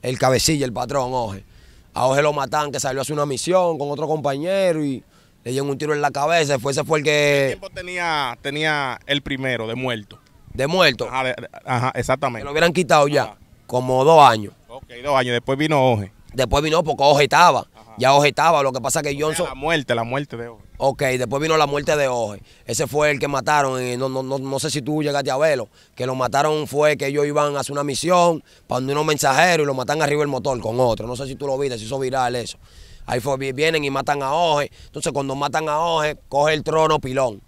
el cabecilla, el patrón Oje. A Oje lo matan, que salió a una misión con otro compañero y le dieron un tiro en la cabeza, fue, ese fue el que... ¿Qué tiempo tenía, tenía el primero de muerto? De muerto. Ajá, ajá exactamente. Que lo hubieran quitado ya, como dos años. Ok, dos años, después vino Oje. Después vino porque Oje estaba, ya Oje estaba, lo que pasa que Johnson... la muerte, la muerte de Oje. Ok, después vino la muerte de Oje. Ese fue el que mataron, eh, no, sé si tú llegaste a verlo, que lo mataron fue que ellos iban a hacer una misión para un mensajeros y lo matan arriba del motor con otro. No sé si tú lo viste, se hizo viral eso. Ahí vienen y matan a Oje. Entonces, cuando matan a Oje, coge el trono Pilón.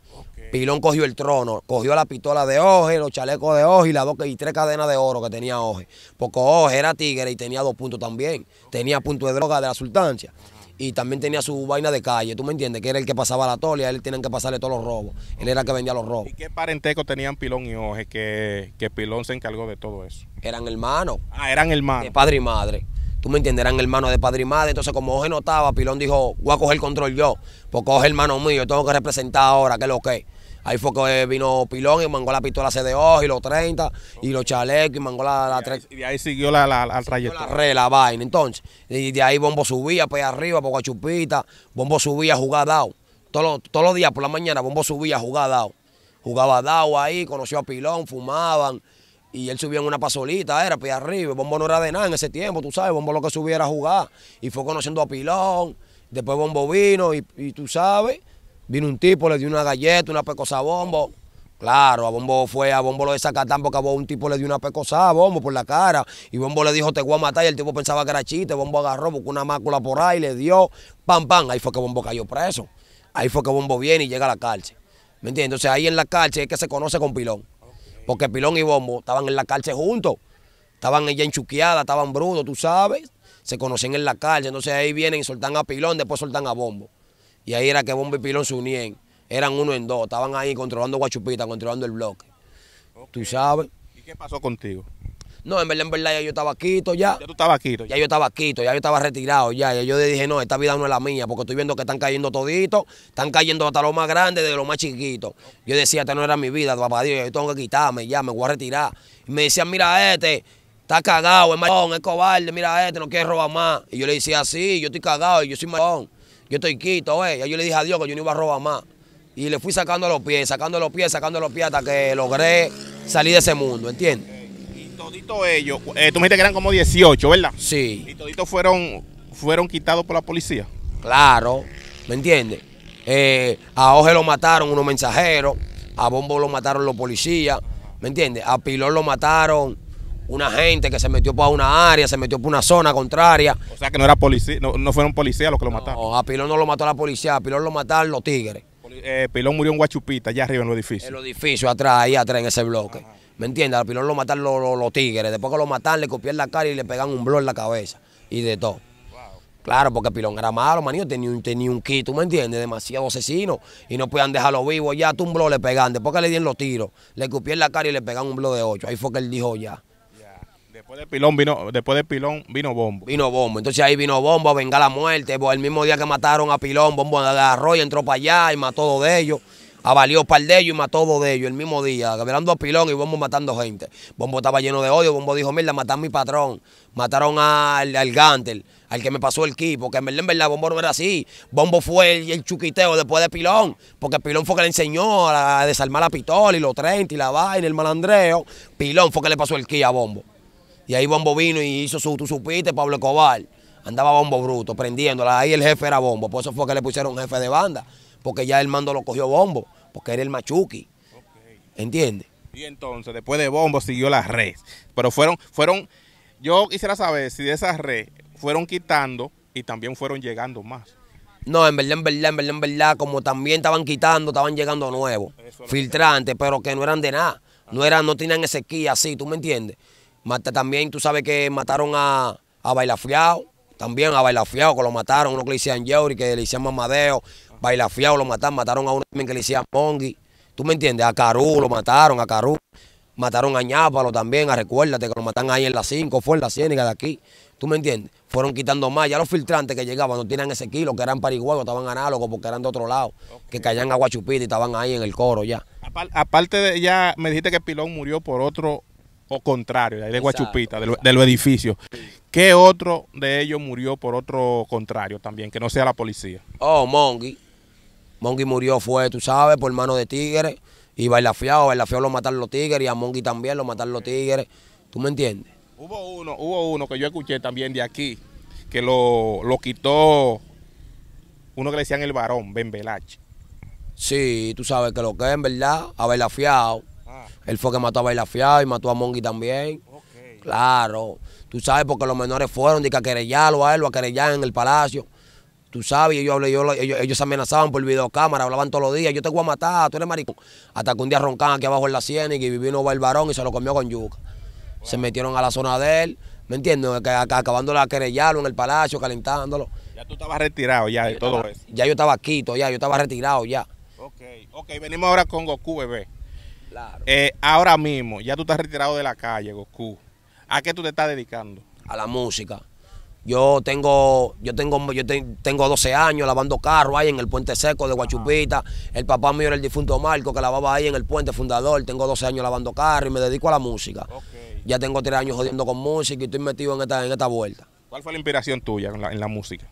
Pilón cogió el trono, cogió la pistola de Oje, los chalecos de Oje y, la y tres cadenas de oro que tenía Oje. Porque Oje era tigre y tenía dos puntos también. Tenía puntos de droga de la sustancia y también tenía su vaina de calle, tú me entiendes, que era el que pasaba la tolia, él tienen que pasarle todos los robos, él era el que vendía los robos. ¿Y qué parentesco tenían Pilón y Oje que, que Pilón se encargó de todo eso? Eran hermanos. Ah, eran hermanos. De padre y madre. Tú me el hermano de padre y madre. Entonces, como Oje notaba Pilón dijo, voy a coger control yo, porque el hermano mío, tengo que representar ahora, que es lo que Ahí fue que vino Pilón y mangó la pistola CDO y los 30 y los chalecos y mangó la, Y ahí siguió la, la, la trayectoria. La, re, la vaina, entonces. Y de ahí Bombo subía para arriba, por Guachupita, Bombo subía a jugar Todos, todos los días por la mañana Bombo subía a jugar Jugaba dao ahí, conoció a Pilón, fumaban. Y él subía en una pasolita, era pie arriba. Bombo no era de nada en ese tiempo, tú sabes. Bombo lo que subía era jugar. Y fue conociendo a Pilón. Después Bombo vino y, tú sabes. Vino un tipo, le dio una galleta, una pecosa a Bombo. Claro, a Bombo fue, a Bombo lo desacatan porque a un tipo le dio una pecosa a Bombo por la cara. Y Bombo le dijo, te voy a matar. Y el tipo pensaba que era chiste. Bombo agarró, buscó una mácula por ahí, le dio, pam, pam. Ahí fue que Bombo cayó preso. Ahí fue que Bombo viene y llega a la cárcel. ¿Me entiendes? Entonces ahí en la cárcel es que se conoce con Pilón. Porque Pilón y Bombo estaban en la cárcel juntos. Estaban ella enchuqueada, estaban brudos, tú sabes. Se conocían en la cárcel. Entonces ahí vienen y soltan a Pilón, después soltan a Bombo. Y ahí era que Bombo y Pilón se unían. Eran uno en dos. Estaban ahí controlando Guachupita, controlando el bloque. Tú sabes. ¿Y qué pasó contigo? No, en verdad, en verdad, ya yo estaba quito ya. Ya tú estabas quito. Ya. yo estaba quito, ya yo estaba retirado ya. Ya yo dije, no, esta vida no es la mía, porque estoy viendo que están cayendo toditos, están cayendo hasta lo más grande de los más chiquitos. Yo decía, esta no era mi vida, papá Dios, yo tengo que quitarme ya, me voy a retirar. Y me decían, mira este, está cagado, es marrón, es cobarde, mira este, no quiere robar más. Y yo le decía, sí, yo estoy cagado, yo soy marrón, yo estoy quito, eh. Ya yo le dije a Dios que yo no iba a robar más. Y le fui sacando los pies, sacando los pies, sacando los pies hasta que logré salir de ese mundo, ¿entiendes? toditos ellos, eh, tú me dijiste que eran como 18, ¿verdad? Sí. Y toditos fueron, fueron quitados por la policía. Claro, ¿me entiendes? Eh, a Oje lo mataron unos mensajeros, a Bombo lo mataron los policías, ¿me entiendes? A Pilón lo mataron una gente que se metió por una área, se metió por una zona contraria. O sea que no era policía, no, fueron policías los que lo no, mataron. a Pilón no lo mató la policía, a Pilón lo mataron los tigres. Eh, Pilón murió en Guachupita, allá arriba en los edificio. En los edificios, atrás, ahí atrás, en ese bloque. ¿Me entiendes? Al pilón lo matan los, tigres. Después que lo matan, le copian la cara y le pegan un blow en la cabeza. Y de todo. Claro, porque Pilón era malo, manito, tenía un, un kit, ¿tú me entiendes? Demasiado asesino. Y no podían dejarlo vivo. Ya tú le pegan. Después que le dieron los tiros, le cupieron la cara y le pegan un blow de ocho. Ahí fue que él dijo ya. Después de pilón vino, después de pilón vino bombo. Vino bombo. Entonces ahí vino bombo venga la muerte. El mismo día que mataron a pilón, bombo agarró y entró para allá y mató dos de ellos avalió par de ellos y mató dos de ellos el mismo día, mirando a pilón y Bombo matando gente. Bombo estaba lleno de odio, Bombo dijo, mira, mataron a mi patrón, mataron al, al Gantel, al que me pasó el ki, porque en verdad, en Bombo no era así. Bombo fue el, el chuquiteo después de Pilón, porque Pilón fue que le enseñó a, desarmar la pistola y los 30 y la vaina, el malandreo. Pilón fue que le pasó el ki a Bombo. Y ahí Bombo vino y hizo su, tú Pablo Cobal, Andaba Bombo bruto, prendiéndola. Ahí el jefe era Bombo, por eso fue que le pusieron jefe de banda, porque ya el mando lo cogió Bombo porque era el machuqui. ¿entiende? ¿Entiendes? Y entonces, después de Bombo siguió la red. Pero fueron, fueron, yo quisiera saber si de esa red fueron quitando y también fueron llegando más. No, en verdad, en verdad, en verdad, en verdad, como también estaban quitando, estaban llegando nuevos, filtrantes, pero que no eran de nada. No eran, no tenían así, ¿tú me entiendes? Mata, también tú sabes que mataron a, a Bailafiao, también a Bailafiao, que lo mataron, uno que le hicieron Yeuri, que le hicieron Mamadeo, Fiao lo mataron, mataron a uno que le decía Mongi. ¿Tú me entiendes? A Carú lo mataron, a Carú. Mataron a Ñápalo también, a ah, recuérdate que lo matan ahí en la 5, fue en la ciénaga de aquí. ¿Tú me entiendes? Fueron quitando más. Ya los filtrantes que llegaban no tenían ese kilo, que eran pariguayos, estaban análogos porque eran de otro lado, que caían a Guachupita y estaban ahí en el coro ya. Aparte de ya, me dijiste que Pilón murió por otro o contrario, de, Guachupita, De, los edificios. ¿Qué otro de ellos murió por otro contrario también, que no sea la policía? Oh, Mongi. Mongi murió fue, tú sabes, por mano de tigres. Y Bailafiao, Bailafiao lo mataron los tigres y a Mongi también lo mataron los tigres. ¿Tú me entiendes? Hubo uno, hubo uno que yo escuché también de aquí, que lo, lo quitó uno que le decían el varón, Ben Belache. Sí, tú sabes que lo que en verdad, a Bailafiado, ah. Él fue que mató a Bailafiao y mató a Mongi también. Claro, tú sabes porque los menores fueron de que a querellarlo a él, lo a querellar en el palacio. Tú sabes, ellos, ellos, ellos amenazaban por videocámara, hablaban todos los días, yo te voy a matar, tú eres maricón. Hasta que un día roncan aquí abajo en la sien y vino el varón y se lo comió con yuca. Se metieron a la zona de él, ¿me entiendes? Acabando la querellarlo en el palacio, calentándolo. Ya tú estabas retirado ya de todo eso. Ya yo estaba quito, ya, yo estaba retirado ya. Ok, ok, venimos ahora con Goku, bebé. Claro. Eh, ahora mismo, ya tú estás retirado de la calle, Goku. ¿A qué tú te estás dedicando? A la música. Yo tengo, yo tengo, yo tengo 12 años lavando carro ahí en el puente seco de Guachupita. El papá mío era el difunto Marco que lavaba ahí en el puente fundador. Tengo 12 años lavando carro y me dedico a la música. Ya tengo 3 años jodiendo con música y estoy metido en esta, en esta vuelta. ¿Cuál fue la inspiración tuya en la, música?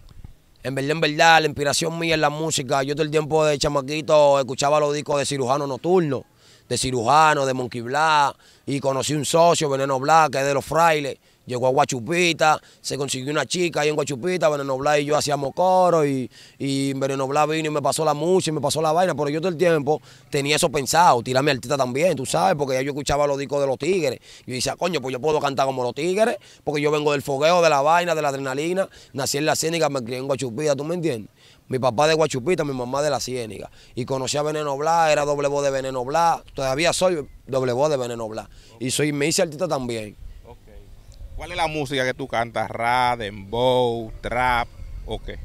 En verdad, en verdad, la inspiración mía en la música. Yo todo el tiempo de chamaquito escuchaba los discos de cirujano nocturno, de cirujano, de Monkey Black, y conocí un socio, Veneno Black, que es de los frailes Llegó a Guachupita, se consiguió una chica ahí en Guachupita, Veneno y yo hacíamos coro y, y Veneno vino y me pasó la música y me pasó la vaina, pero yo todo el tiempo tenía eso pensado, tirarme artista también, tú sabes, porque yo escuchaba los discos de los tigres. Yo decía, coño, pues yo puedo cantar como los tigres, porque yo vengo del fogueo, de la vaina, de la adrenalina, nací en la ciéniga, me crié en Guachupita, ¿tú me entiendes? Mi papá de Guachupita, mi mamá de la Ciéniga. Y conocí a Veneno Blas, era doble voz de Veneno Blas. Todavía soy doble voz de Veneno Blas. Y soy, me hice artista también. ¿Cuál es la música que tú cantas? Ra, dembow, trap o qué?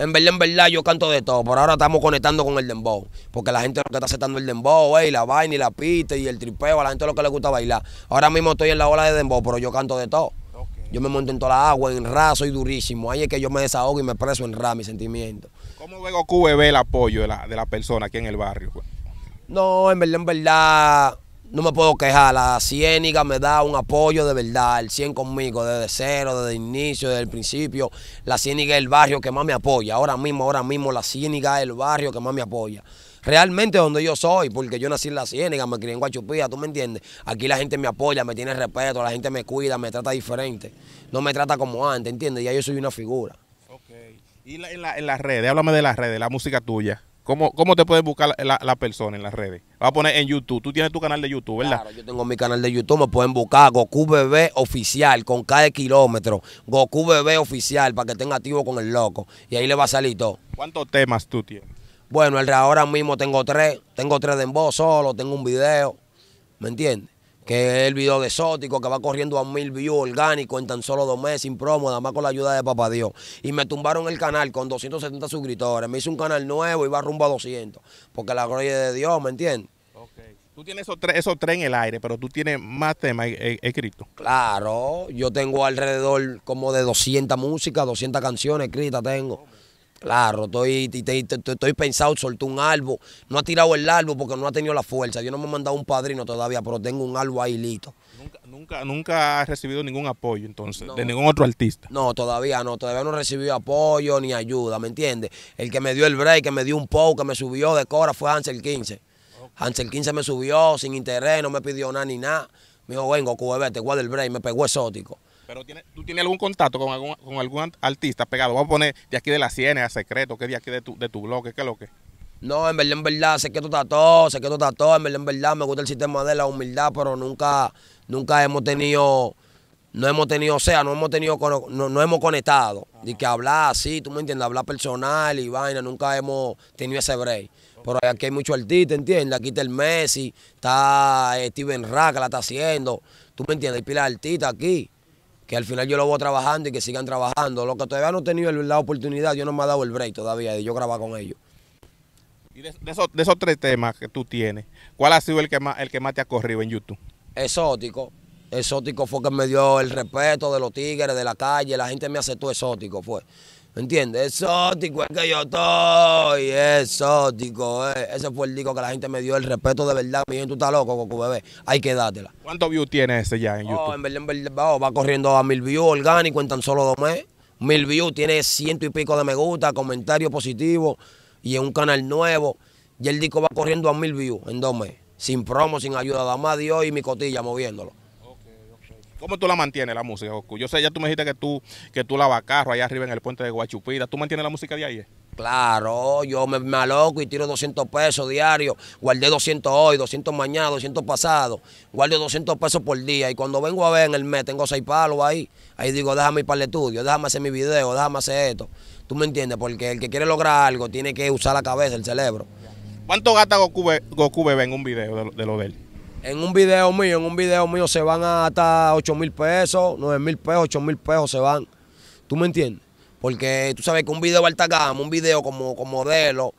En verdad, en verdad, yo canto de todo. Por ahora estamos conectando con el dembow. Porque la gente lo que está aceptando el dembow, ey, la vaina y la pista y el tripeo. A la gente lo que le gusta bailar. Ahora mismo estoy en la ola de dembow, pero yo canto de todo. Yo me monto en toda la agua, en ra, soy durísimo. Ahí es que yo me desahogo y me preso en ra, mi sentimiento. ¿Cómo ve QB el apoyo de la, de la persona aquí en el barrio? No, en verdad, en verdad no me puedo quejar. La Ciéniga me da un apoyo de verdad, el 100 conmigo, desde cero, desde el inicio, desde el principio. La Ciéniga es el barrio que más me apoya. Ahora mismo, ahora mismo, la Ciéniga es el barrio que más me apoya. Realmente donde yo soy, porque yo nací en la Ciéniga, me crié en Guachupía, ¿tú me entiendes? Aquí la gente me apoya, me tiene respeto, la gente me cuida, me trata diferente. No me trata como antes, ¿entiendes? Ya yo soy una figura. Ok. Y en, la, en las redes, háblame de las redes, la música tuya. ¿Cómo, te puedes buscar la, la, persona en las redes? Va a poner en YouTube. Tú tienes tu canal de YouTube, ¿verdad? Claro, yo tengo mi canal de YouTube. Me pueden buscar Goku Bebé Oficial con cada kilómetro. Goku Bebé Oficial para que tenga activo con el loco. Y ahí le va a salir todo. ¿Cuántos temas tú tienes? Bueno, ahora mismo tengo tres. Tengo tres de en voz solo. Tengo un video. ¿Me entiendes? que es el video de Exótico, que va corriendo a mil views orgánico en tan solo dos meses, sin promo, nada más con la ayuda de Papá Dios. Y me tumbaron el canal con 270 suscriptores. Me hice un canal nuevo y va rumbo a 200. Porque la gloria de Dios, ¿me entiendes? Okay. Tú tienes esos tres, esos tres en el aire, pero tú tienes más temas eh, eh, escritos. Claro, yo tengo alrededor como de 200 músicas, 200 canciones escritas tengo. Claro, estoy, estoy, pensado, soltó un árbol. No ha tirado el árbol porque no ha tenido la fuerza. Yo no me he mandado un padrino todavía, pero tengo un árbol ahí listo. Nunca, nunca, nunca has recibido ningún apoyo entonces, de ningún otro artista. No, todavía no, todavía no he recibido apoyo ni ayuda, ¿me entiendes? El que me dio el break, que me dio un poco que me subió de cora fue Hansel 15. Hansel 15 me subió sin interés, no me pidió nada ni nada. Me dijo, vengo, te guarda el break, me pegó exótico. Pero tú tienes algún contacto con algún, con algún artista pegado. Vamos a poner de aquí de la siena, a Secreto, que es de aquí de tu, de tu bloque, qué es lo que. No, en verdad, en verdad, sé que tú estás todo, sé que tú estás todo, en verdad, me gusta el sistema de la humildad, pero nunca, nunca hemos tenido, no hemos tenido, o sea, no hemos tenido, no, hemos conectado. Y que hablar así, tú me entiendes, hablar personal y vaina, nunca hemos tenido ese break. Pero aquí hay muchos artistas, ¿entiendes? Aquí está el Messi, está Steven Rack, la está haciendo, tú me entiendes, hay pila de artistas aquí que al final yo lo voy trabajando y que sigan trabajando. Lo que todavía no he tenido la oportunidad, yo no me he dado el break todavía de yo grabar con ellos. Y de, esos, tres temas que tú tienes, ¿cuál ha sido el que más, el que más te ha corrido en YouTube? Exótico. Exótico fue que me dio el respeto de los tigres, de la calle, la gente me aceptó exótico, fue. ¿Entiendes? Exótico es que yo estoy, exótico. Eh. Ese fue el disco que la gente me dio el respeto de verdad. Mi gente, tú estás loco, Coco Bebé. Hay que dártela. ¿Cuántos views tiene ese ya en oh, YouTube? en verdad, va corriendo a mil views orgánico en tan solo dos meses. Mil views, tiene ciento y pico de me gusta, comentarios positivos y en un canal nuevo. Y el disco va corriendo a mil views en dos meses. Sin promo, sin ayuda, nada más Dios y mi cotilla moviéndolo. ¿Cómo tú la mantienes la música, Goku? Yo sé, ya tú me dijiste que tú, que tú lavas carro allá arriba en el puente de Guachupira. ¿Tú mantienes la música de ahí? Claro, yo me, me, aloco y tiro 200 pesos diario. Guardé 200 hoy, 200 mañana, 200 pasado. Guardo 200 pesos por día. Y cuando vengo a ver en el mes, tengo seis palos ahí. Ahí digo, déjame ir para el estudio, déjame hacer mi video, déjame hacer esto. ¿Tú me entiendes? Porque el que quiere lograr algo tiene que usar la cabeza, el cerebro. ¿Cuánto gasta Goku, Goku Bebé en un video de lo de él? En un video mío, en un video mío se van hasta 8 mil pesos, 9 mil pesos, 8 mil pesos se van. ¿Tú me entiendes? Porque tú sabes que un video alta gama, un video como, como modelo,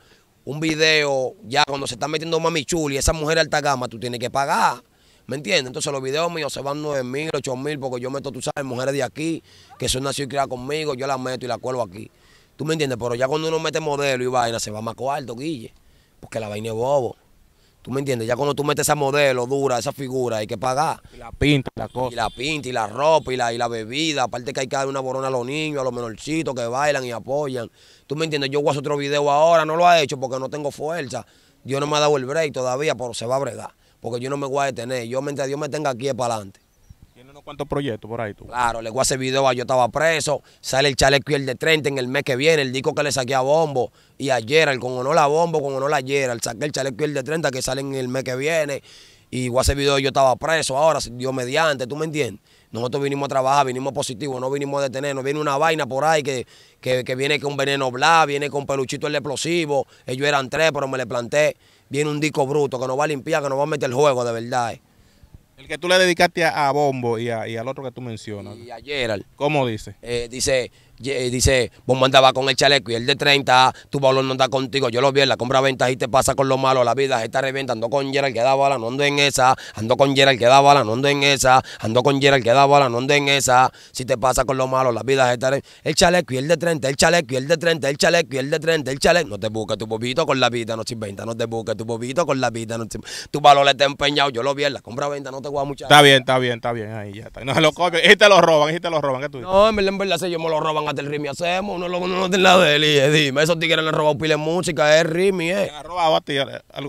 un video ya cuando se está metiendo mami chuli, esa mujer alta gama, tú tienes que pagar. ¿Me entiendes? Entonces los videos míos se van 9 mil, 8 mil, porque yo meto, tú sabes, mujeres de aquí, que son nacidas y criadas conmigo, yo las meto y las cuelgo aquí. ¿Tú me entiendes? Pero ya cuando uno mete modelo y vaina, se va más cuarto, Guille, porque la vaina es bobo. ¿Tú me entiendes? Ya cuando tú metes esa modelo dura, esa figura, hay que pagar. Y la pinta, la cosa. Y la pinta, y la ropa, y la, y la bebida. Aparte que hay que dar una borona a los niños, a los menorcitos que bailan y apoyan. ¿Tú me entiendes? Yo voy a hacer otro video ahora, no lo ha hecho porque no tengo fuerza. Dios no me ha dado el break todavía, pero se va a bregar. Porque yo no me voy a detener. Yo mientras Dios me tenga aquí es para adelante. Tiene unos cuantos proyectos por ahí tú. Claro, le voy a video ah, Yo estaba preso. Sale el chaleco y el de 30 en el mes que viene, el disco que le saqué a Bombo. Y ayer, el con no la Bombo, con no la ayer, saqué el chaleco y el de 30 que sale en el mes que viene. Y voy a video Yo estaba preso ahora, Dios mediante, ¿tú me entiendes? Nosotros vinimos a trabajar, vinimos positivos, no vinimos a detenernos. Viene una vaina por ahí que, que, que viene con veneno bla, viene con peluchito el explosivo. Ellos eran tres, pero me le planté. Viene un disco bruto que nos va a limpiar, que nos va a meter el juego de verdad. Eh. El que tú le dedicaste a, Bombo y, al otro que tú mencionas. Y a Gerald. ¿Cómo dice? Eh, dice, eh, dice, vos mandaba con el chaleco y el de 30, tu valor no anda contigo, yo lo vi en la compra-venta y te pasa con lo malo, la vida se está revienta, ando con Gerald que da bala, no ando en esa, ando con Gerald que da bala, no ando en esa, ando con Gerald que da bala, no en esa, si te pasa con lo malo, la vida se está el chaleco y el de 30, el chaleco y el de 30, el chaleco y el de 30, el chaleco, no te busques tu bobito con la vida, no se inventa, no te busques tu bobito con la vida, tu valor está empeñado, yo lo vi en la compra-venta, no te voy a mucha. Está bien, está bien, está bien, ahí ya está, no se lo y te lo roban, y te lo roban, No, en verdad, en si yo me lo roban el Rimi hacemos, uno, no tiene nada de él. Y dime, esos tigres le han robado pile música, es Rimi, eh. ¿Han robado a ti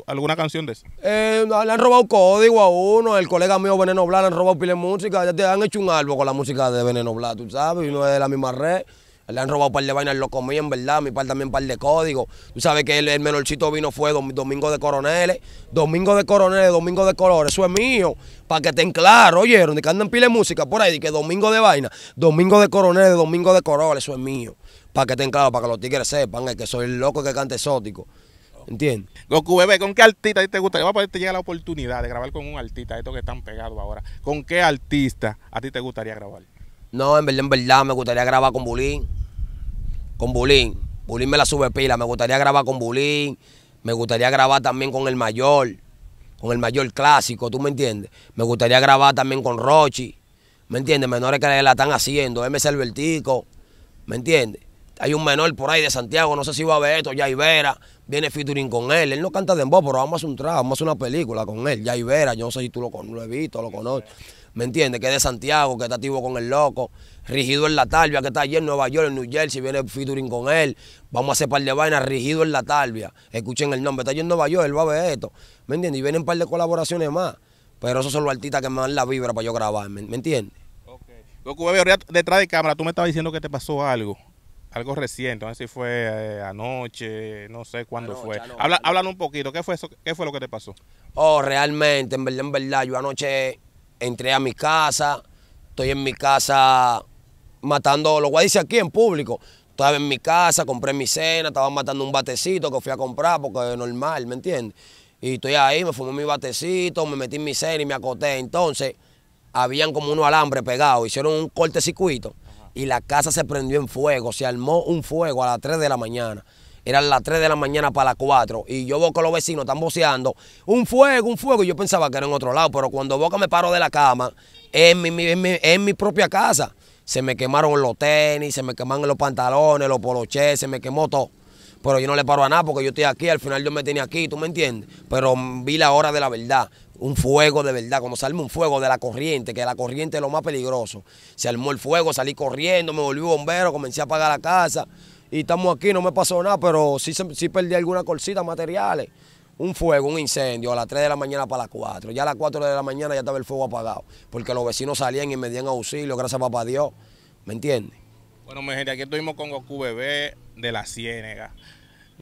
alguna canción de eso? Eh, le han robado código a uno, el colega mío Veneno Blas le han robado pile música, ya te han hecho un álbum con la música de Veneno Blas, tú sabes, y no es de la misma red. Le han robado un par de vainas, lo comí en verdad, mi par también un par de códigos. Tú sabes que el, el menorcito vino fue Domingo de Coroneles, Domingo de Coroneles, Domingo de Colores, eso es mío, para que estén claros, oyeron, que andan pile música por ahí, que Domingo de Vaina, Domingo de Coroneles, Domingo de Colores, eso es mío, para que estén claros, para que los tigres sepan que soy el loco que canta exótico. ¿Entiendes? Goku Bebé, ¿con qué artista a ti te gustaría? Va a poder llegar la oportunidad de grabar con un artista, estos que están pegados ahora. ¿Con qué artista a ti te gustaría grabar? No, en verdad, en verdad, me gustaría grabar con Bulín con Bulín. Bulín me la sube pila. Me gustaría grabar con Bulín. Me gustaría grabar también con el mayor. Con el mayor clásico, ¿tú me entiendes? Me gustaría grabar también con Rochi. ¿Me entiendes? Menores que la están haciendo. MC Albertico. ¿Me entiendes? Hay un menor por ahí de Santiago, no sé si va a ver esto, Ya Vera, viene featuring con él. Él no canta de voz pero vamos a hacer un trago, vamos a hacer una película con él, Ya Vera, yo no sé si tú lo, lo he visto, lo conoces. ¿me entiendes? Que es de Santiago, que está activo con el loco. Rigido en la Talvia, que está allí en Nueva York, en New Jersey, viene featuring con él. Vamos a hacer par de vainas, Rigido en la Talvia. Escuchen el nombre, está allí en Nueva York, él va a ver esto. ¿Me entiendes? Y vienen un par de colaboraciones más. Pero esos son los artistas que me dan la vibra para yo grabar, ¿me, ¿me entiendes? Ok. Loco, bebé, detrás de cámara, tú me estabas diciendo que te pasó algo algo reciente, no sé si fue eh, anoche, no sé cuándo fue. Háblanos un poquito, ¿qué fue eso? ¿Qué fue lo que te pasó? Oh, realmente, en verdad, en verdad, yo anoche entré a mi casa, estoy en mi casa matando, lo voy a decir aquí en público, estaba en mi casa, compré mi cena, estaba matando un batecito que fui a comprar porque es normal, ¿me entiendes? Y estoy ahí, me fumé mi batecito, me metí en mi cena y me acoté. Entonces, habían como unos alambres pegados, hicieron un cortecircuito y la casa se prendió en fuego, se armó un fuego a las 3 de la mañana eran las 3 de la mañana para las 4 y yo veo que los vecinos están boceando un fuego, un fuego, y yo pensaba que era en otro lado, pero cuando boca me paro de la cama, en mi, en mi, en mi propia casa, se me quemaron los tenis, se me quemaron los pantalones, los polochés, se me quemó todo pero yo no le paro a nada porque yo estoy aquí, al final yo me tenía aquí, ¿tú me entiendes? Pero vi la hora de la verdad, un fuego de verdad, como salme un fuego de la corriente, que la corriente es lo más peligroso. Se armó el fuego, salí corriendo, me volví bombero, comencé a apagar la casa, y estamos aquí, no me pasó nada, pero sí, sí perdí alguna cositas materiales. Un fuego, un incendio a las 3 de la mañana para las 4. Ya a las 4 de la mañana ya estaba el fuego apagado, porque los vecinos salían y me dieron auxilio, gracias a papá Dios. ¿Me entiendes? Bueno, mi gente, aquí estuvimos con Goku de la Ciénega.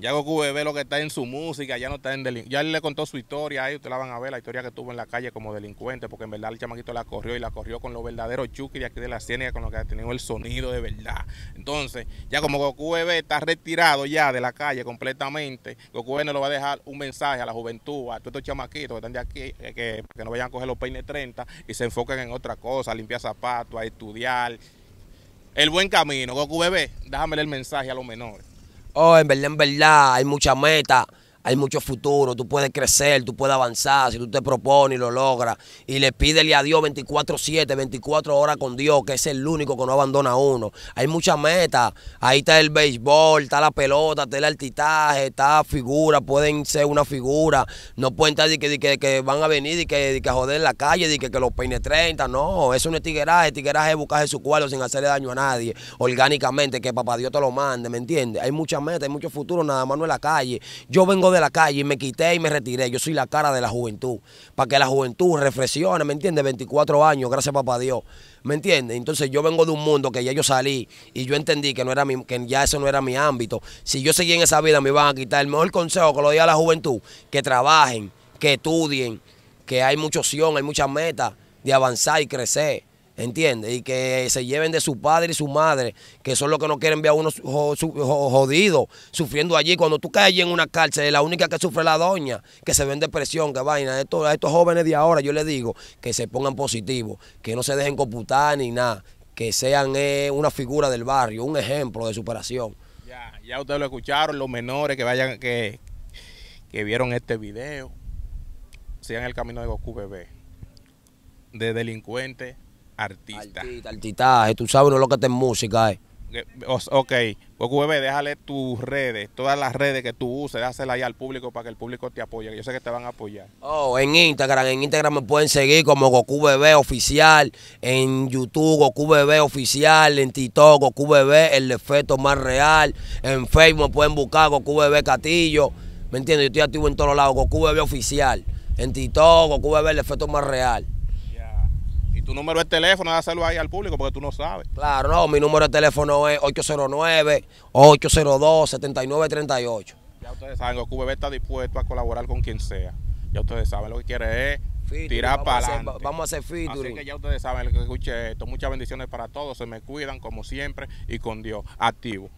Ya Goku lo que está en su música, ya no está en delincuente. Ya le contó su historia, ahí ustedes la van a ver, la historia que tuvo en la calle como delincuente, porque en verdad el chamaquito la corrió y la corrió con los verdaderos chukis de aquí de la ciénaga, con lo que ha tenido el sonido de verdad. Entonces, ya como Goku está retirado ya de la calle completamente, Goku Bebé no le va a dejar un mensaje a la juventud, a todos estos chamaquitos que están de aquí, eh, que, no vayan a coger los peines 30 y se enfoquen en otra cosa, a limpiar zapatos, a estudiar. El buen camino, Goku Bebé, déjame el mensaje a los menores oh, en verdad, en verdad, hay mucha meta hay mucho futuro, tú puedes crecer, tú puedes avanzar, si tú te propones y lo logras. Y le pídele a Dios 24-7, 24 horas con Dios, que es el único que no abandona a uno. Hay muchas metas, ahí está el béisbol, está la pelota, está el altitaje, está figura, pueden ser una figura, no pueden estar de que, que, van a venir y que, que joder la calle, y que, que los peine 30, no, eso no es tigueraje, tigueraje es buscar su cuadro sin hacerle daño a nadie, orgánicamente, que papá Dios te lo mande, ¿me entiendes? Hay muchas metas, hay mucho futuro, nada más no en la calle. Yo vengo de la calle y me quité y me retiré. Yo soy la cara de la juventud. Para que la juventud reflexione, ¿me entiende, 24 años, gracias papá Dios. ¿Me entiende, Entonces yo vengo de un mundo que ya yo salí y yo entendí que no era mi, que ya eso no era mi ámbito. Si yo seguía en esa vida me iban a quitar. El mejor consejo que lo di a la juventud, que trabajen, que estudien, que hay mucha opción, hay muchas metas de avanzar y crecer. ¿entiendes? Y que se lleven de su padre y su madre, que son los que no quieren ver a uno jodido, sufriendo allí. Cuando tú caes allí en una cárcel, la única que sufre la doña, que se ve en depresión, que vaina. A estos, jóvenes de ahora yo les digo que se pongan positivos, que no se dejen computar ni nada, que sean eh, una figura del barrio, un ejemplo de superación. Ya, ya ustedes lo escucharon, los menores que vayan, que, que vieron este video, sigan el camino de Goku Bebé, de delincuente artista. Artista, artitaje, tú sabes lo que te música Eh. Ok, Goku pues, BB, déjale tus redes, todas las redes que tú uses, dáselas ahí al público para que el público te apoye, yo sé que te van a apoyar. Oh, en Instagram, en Instagram me pueden seguir como Goku BB Oficial, en YouTube Goku BB Oficial, en TikTok Goku BB el efecto más real, en Facebook me pueden buscar Goku BB Catillo, ¿me entiendes? Yo estoy activo en todos lados, Goku BB Oficial, en TikTok Goku BB el efecto más real. Tu número de teléfono, dáselo ahí al público porque tú no sabes. Claro, no, mi número de teléfono es 809-802-7938. Ya ustedes saben, que QBB está dispuesto a colaborar con quien sea. Ya ustedes saben lo que quiere es tirar para adelante. Vamos a hacer featuring. Así que ya ustedes saben, lo que escuche esto, muchas bendiciones para todos. Se me cuidan como siempre y con Dios. Activo.